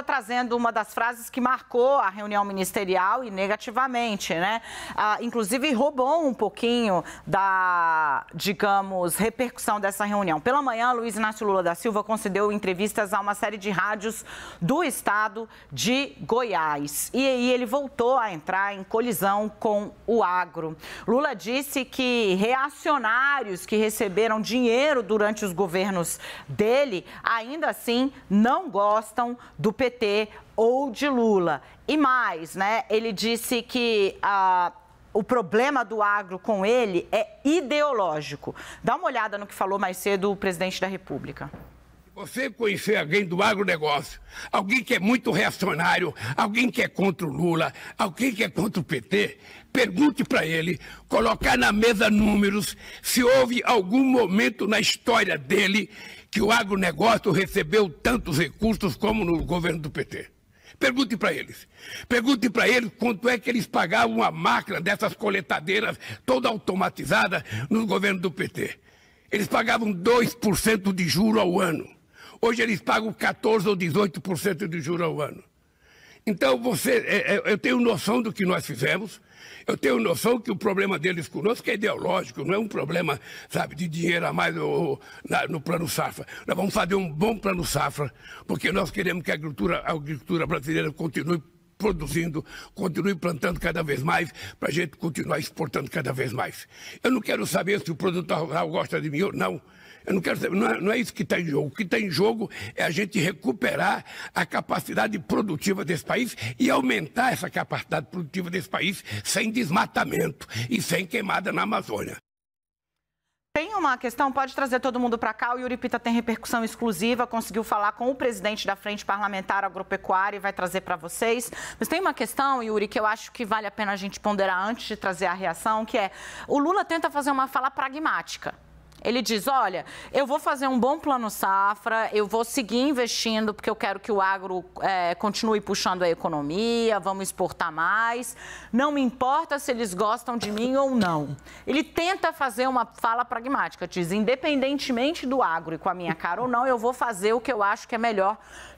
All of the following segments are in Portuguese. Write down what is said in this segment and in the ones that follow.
está trazendo uma das frases que marcou a reunião ministerial e negativamente, né? Ah, inclusive roubou um pouquinho da, digamos, repercussão dessa reunião. Pela manhã, Luiz Inácio Lula da Silva concedeu entrevistas a uma série de rádios do estado de Goiás. E aí ele voltou a entrar em colisão com o agro. Lula disse que reacionários que receberam dinheiro durante os governos dele ainda assim não gostam do PT. PT ou de Lula. E mais, né? Ele disse que ah, o problema do agro com ele é ideológico. Dá uma olhada no que falou mais cedo o presidente da República. Você conhecer alguém do agronegócio, alguém que é muito reacionário, alguém que é contra o Lula, alguém que é contra o PT, pergunte para ele, colocar na mesa números, se houve algum momento na história dele que o agronegócio recebeu tantos recursos como no governo do PT. Pergunte para eles. Pergunte para eles quanto é que eles pagavam a máquina dessas coletadeiras toda automatizada no governo do PT. Eles pagavam 2% de juro ao ano. Hoje eles pagam 14 ou 18% de juro ao ano. Então, você, é, é, eu tenho noção do que nós fizemos, eu tenho noção que o problema deles conosco é ideológico, não é um problema, sabe, de dinheiro a mais no, no plano safra. Nós vamos fazer um bom plano safra, porque nós queremos que a agricultura, a agricultura brasileira continue produzindo, continue plantando cada vez mais, para a gente continuar exportando cada vez mais. Eu não quero saber se o produtor rural gosta de mim ou não. Eu não quero saber, não é, não é isso que está em jogo. O que está em jogo é a gente recuperar a capacidade produtiva desse país e aumentar essa capacidade produtiva desse país sem desmatamento e sem queimada na Amazônia. Tem uma questão, pode trazer todo mundo para cá. O Yuri Pita tem repercussão exclusiva, conseguiu falar com o presidente da Frente Parlamentar Agropecuária e vai trazer para vocês. Mas tem uma questão, Yuri, que eu acho que vale a pena a gente ponderar antes de trazer a reação, que é o Lula tenta fazer uma fala pragmática. Ele diz: olha, eu vou fazer um bom plano safra, eu vou seguir investindo, porque eu quero que o agro é, continue puxando a economia, vamos exportar mais. Não me importa se eles gostam de mim ou não. Ele tenta fazer uma fala pragmática, diz: independentemente do agro e com a minha cara ou não, eu vou fazer o que eu acho que é melhor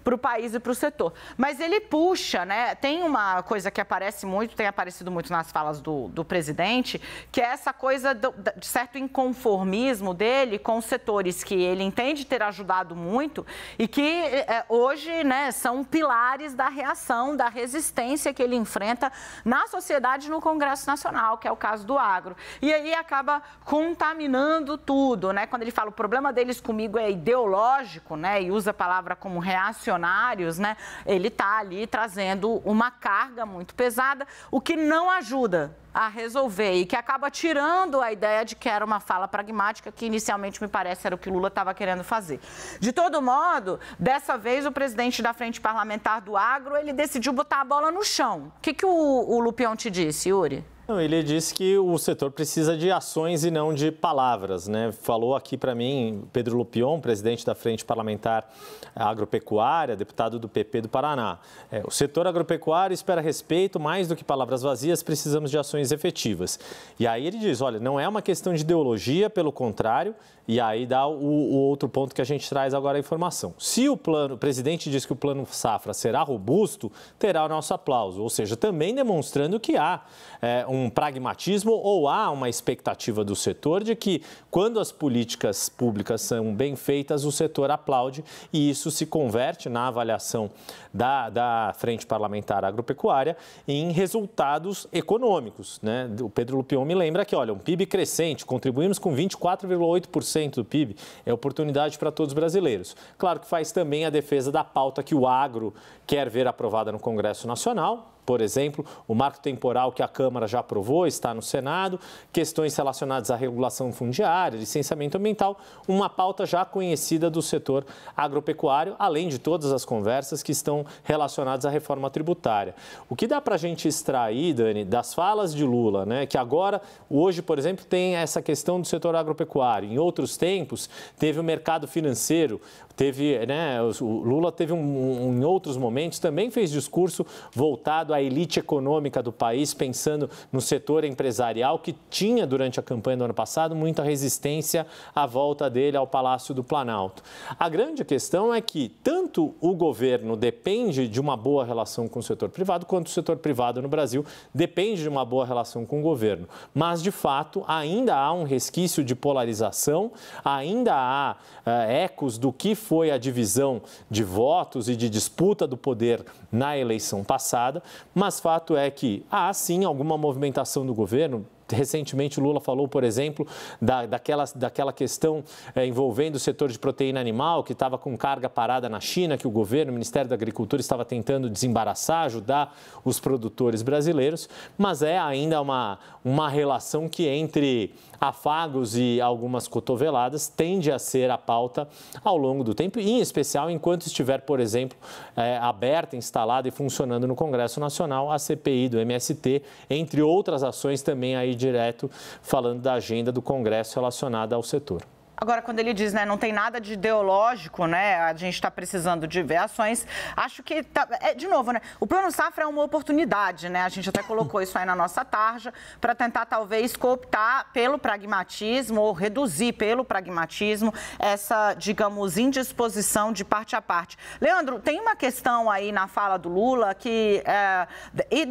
para o país e para o setor. Mas ele puxa, né? Tem uma coisa que aparece muito, tem aparecido muito nas falas do, do presidente, que é essa coisa do, de certo inconformismo dele com setores que ele entende ter ajudado muito e que é, hoje né, são pilares da reação, da resistência que ele enfrenta na sociedade e no Congresso Nacional, que é o caso do agro. E aí acaba contaminando tudo, né? Quando ele fala o problema deles comigo é ideológico, né? E usa a palavra como reacionário funcionários, né? Ele está ali trazendo uma carga muito pesada, o que não ajuda a resolver e que acaba tirando a ideia de que era uma fala pragmática, que inicialmente me parece era o que Lula estava querendo fazer. De todo modo, dessa vez o presidente da Frente Parlamentar do Agro, ele decidiu botar a bola no chão. O que, que o, o Lupião te disse, Yuri? Não, ele disse que o setor precisa de ações e não de palavras. Né? Falou aqui para mim Pedro Lupion, presidente da Frente Parlamentar Agropecuária, deputado do PP do Paraná. É, o setor agropecuário espera respeito mais do que palavras vazias, precisamos de ações efetivas. E aí ele diz: olha, não é uma questão de ideologia, pelo contrário, e aí dá o, o outro ponto que a gente traz agora a informação. Se o plano, o presidente diz que o plano Safra será robusto, terá o nosso aplauso, ou seja, também demonstrando que há é, um algum pragmatismo ou há uma expectativa do setor de que, quando as políticas públicas são bem feitas, o setor aplaude e isso se converte na avaliação da, da Frente Parlamentar Agropecuária em resultados econômicos. Né? O Pedro Lupion me lembra que, olha, um PIB crescente, contribuímos com 24,8% do PIB, é oportunidade para todos os brasileiros. Claro que faz também a defesa da pauta que o agro quer ver aprovada no Congresso Nacional, por exemplo, o marco temporal que a Câmara já aprovou está no Senado, questões relacionadas à regulação fundiária, licenciamento ambiental, uma pauta já conhecida do setor agropecuário, além de todas as conversas que estão relacionadas à reforma tributária. O que dá para a gente extrair, Dani, das falas de Lula, né, que agora, hoje, por exemplo, tem essa questão do setor agropecuário, em outros tempos teve o mercado financeiro, Teve, né, o Lula teve um, um, em outros momentos também fez discurso voltado à elite econômica do país, pensando no setor empresarial que tinha durante a campanha do ano passado muita resistência à volta dele ao Palácio do Planalto. A grande questão é que tanto o governo depende de uma boa relação com o setor privado, quanto o setor privado no Brasil depende de uma boa relação com o governo. Mas, de fato, ainda há um resquício de polarização, ainda há uh, ecos do que foi a divisão de votos e de disputa do poder na eleição passada, mas fato é que há sim alguma movimentação do governo Recentemente, o Lula falou, por exemplo, da, daquela, daquela questão é, envolvendo o setor de proteína animal, que estava com carga parada na China, que o governo, o Ministério da Agricultura, estava tentando desembaraçar, ajudar os produtores brasileiros, mas é ainda uma, uma relação que, entre afagos e algumas cotoveladas, tende a ser a pauta ao longo do tempo, em especial enquanto estiver, por exemplo, é, aberta, instalada e funcionando no Congresso Nacional a CPI do MST, entre outras ações também aí direto falando da agenda do Congresso relacionada ao setor. Agora, quando ele diz, né, não tem nada de ideológico, né, a gente está precisando de ver ações, acho que, tá, é, de novo, né, o Plano Safra é uma oportunidade, né, a gente até colocou isso aí na nossa tarja, para tentar, talvez, cooptar pelo pragmatismo ou reduzir pelo pragmatismo essa, digamos, indisposição de parte a parte. Leandro, tem uma questão aí na fala do Lula que é,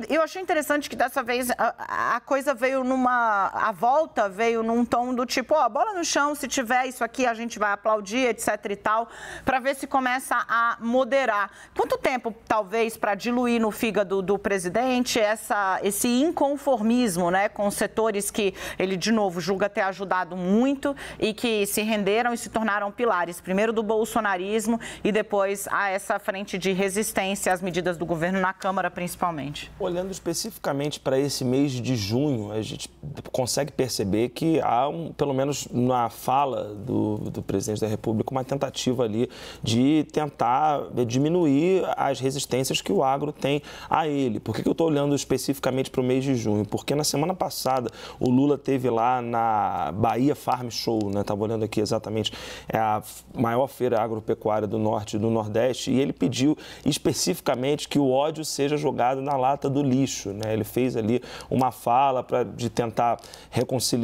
eu achei interessante que dessa vez a, a coisa veio numa, a volta veio num tom do tipo, ó, bola no chão se tiver é isso aqui, a gente vai aplaudir, etc e tal, para ver se começa a moderar. Quanto tempo, talvez, para diluir no fígado do presidente essa, esse inconformismo né, com setores que ele, de novo, julga ter ajudado muito e que se renderam e se tornaram pilares, primeiro do bolsonarismo e depois a essa frente de resistência às medidas do governo na Câmara, principalmente? Olhando especificamente para esse mês de junho, a gente consegue perceber que há, um, pelo menos na fala do, do presidente da República uma tentativa ali de tentar diminuir as resistências que o agro tem a ele. Por que, que eu estou olhando especificamente para o mês de junho? Porque na semana passada o Lula teve lá na Bahia Farm Show, né? Estava olhando aqui exatamente, é a maior feira agropecuária do norte e do nordeste, e ele pediu especificamente que o ódio seja jogado na lata do lixo. Né? Ele fez ali uma fala para de tentar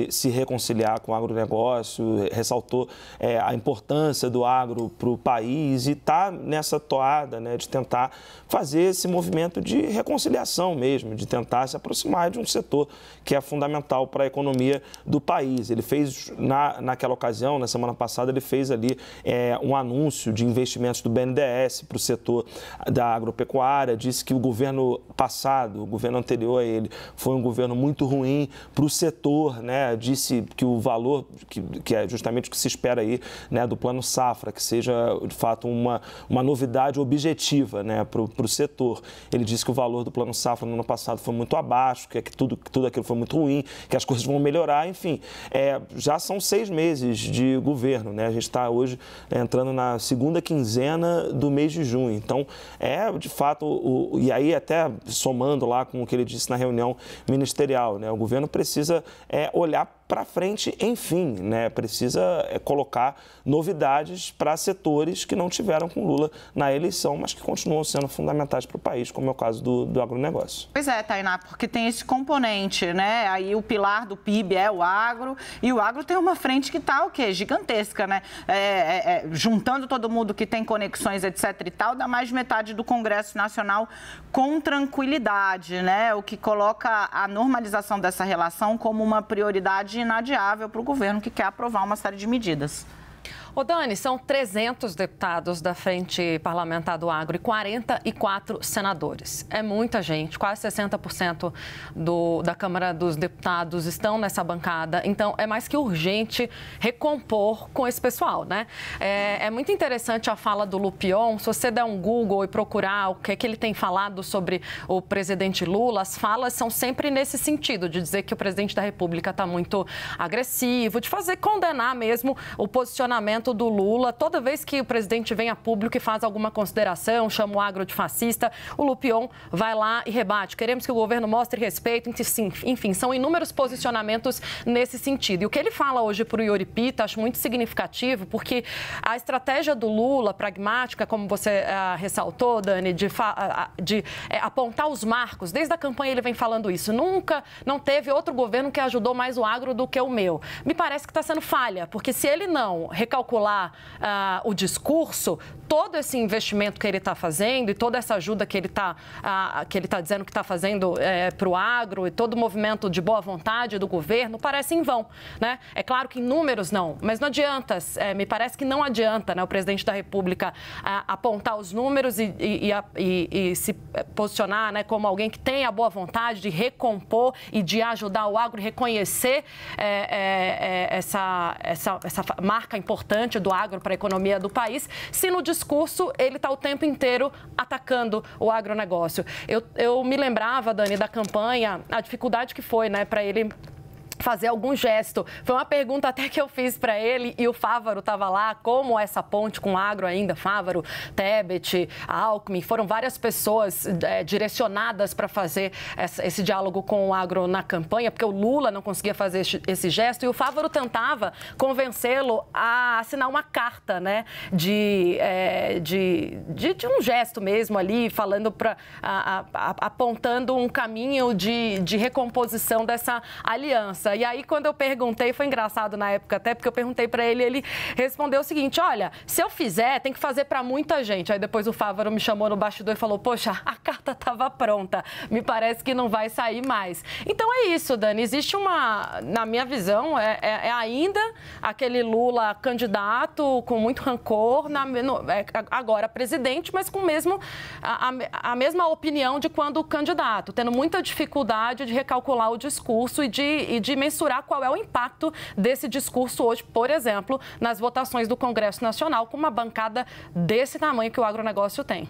se reconciliar com o agronegócio, ressaltar ressaltou é, a importância do agro para o país e está nessa toada né, de tentar fazer esse movimento de reconciliação mesmo, de tentar se aproximar de um setor que é fundamental para a economia do país. Ele fez, na, naquela ocasião, na semana passada, ele fez ali é, um anúncio de investimentos do BNDES para o setor da agropecuária, disse que o governo passado, o governo anterior a ele, foi um governo muito ruim para o setor, né? disse que o valor, que, que é justamente realmente o que se espera aí né, do plano safra, que seja de fato uma, uma novidade objetiva né, para o setor. Ele disse que o valor do plano safra no ano passado foi muito abaixo, que, é que, tudo, que tudo aquilo foi muito ruim, que as coisas vão melhorar, enfim. É, já são seis meses de governo, né? a gente está hoje né, entrando na segunda quinzena do mês de junho. Então, é de fato, o, e aí até somando lá com o que ele disse na reunião ministerial, né? o governo precisa é, olhar para frente, enfim, né? Precisa eh, colocar novidades para setores que não tiveram com Lula na eleição, mas que continuam sendo fundamentais para o país, como é o caso do, do agronegócio. Pois é, Tainá, porque tem esse componente, né? Aí o pilar do PIB é o agro, e o agro tem uma frente que está o quê? Gigantesca, né? É, é, é, juntando todo mundo que tem conexões, etc e tal, dá mais metade do Congresso Nacional com tranquilidade, né? O que coloca a normalização dessa relação como uma prioridade inadiável para o governo que quer aprovar uma série de medidas. Ô Dani, são 300 deputados da Frente Parlamentar do Agro e 44 senadores. É muita gente, quase 60% do, da Câmara dos Deputados estão nessa bancada, então é mais que urgente recompor com esse pessoal, né? É, é muito interessante a fala do Lupion, se você der um Google e procurar o que, é que ele tem falado sobre o presidente Lula, as falas são sempre nesse sentido, de dizer que o presidente da República está muito agressivo, de fazer condenar mesmo o posicionamento do Lula. Toda vez que o presidente vem a público e faz alguma consideração, chama o agro de fascista, o Lupion vai lá e rebate. Queremos que o governo mostre respeito, enfim, são inúmeros posicionamentos nesse sentido. E o que ele fala hoje para o Yuri Pita, acho muito significativo, porque a estratégia do Lula, pragmática, como você ah, ressaltou, Dani, de, de é, apontar os marcos, desde a campanha ele vem falando isso, nunca não teve outro governo que ajudou mais o agro do que o meu. Me parece que está sendo falha, porque se ele não recalcular calcular ah, o discurso, todo esse investimento que ele está fazendo e toda essa ajuda que ele está ah, que ele tá dizendo que está fazendo eh, para o agro e todo o movimento de boa vontade do governo parece em vão. Né? É claro que em números não, mas não adianta, eh, me parece que não adianta né, o presidente da República ah, apontar os números e, e, e, e se posicionar né, como alguém que tem a boa vontade de recompor e de ajudar o agro a reconhecer eh, essa, essa, essa marca importante importante do agro para a economia do país, se no discurso ele está o tempo inteiro atacando o agronegócio. Eu, eu me lembrava, Dani, da campanha, a dificuldade que foi né, para ele fazer algum gesto. Foi uma pergunta até que eu fiz para ele e o Fávaro estava lá, como essa ponte com agro ainda, Fávaro, Tebet, Alckmin, foram várias pessoas é, direcionadas para fazer essa, esse diálogo com o agro na campanha, porque o Lula não conseguia fazer esse, esse gesto e o Fávaro tentava convencê-lo a assinar uma carta, né, de, é, de, de, de, um gesto mesmo ali, falando para apontando um caminho de, de recomposição dessa aliança. E aí, quando eu perguntei, foi engraçado na época até, porque eu perguntei para ele, ele respondeu o seguinte: olha, se eu fizer, tem que fazer para muita gente. Aí depois o Fávaro me chamou no bastidor e falou: poxa, a carta tava pronta. Me parece que não vai sair mais. Então é isso, Dani. Existe uma, na minha visão, é, é, é ainda aquele Lula candidato com muito rancor, na, no, é, agora presidente, mas com mesmo a, a, a mesma opinião de quando candidato, tendo muita dificuldade de recalcular o discurso e de, e de de mensurar qual é o impacto desse discurso hoje, por exemplo, nas votações do Congresso Nacional, com uma bancada desse tamanho que o agronegócio tem.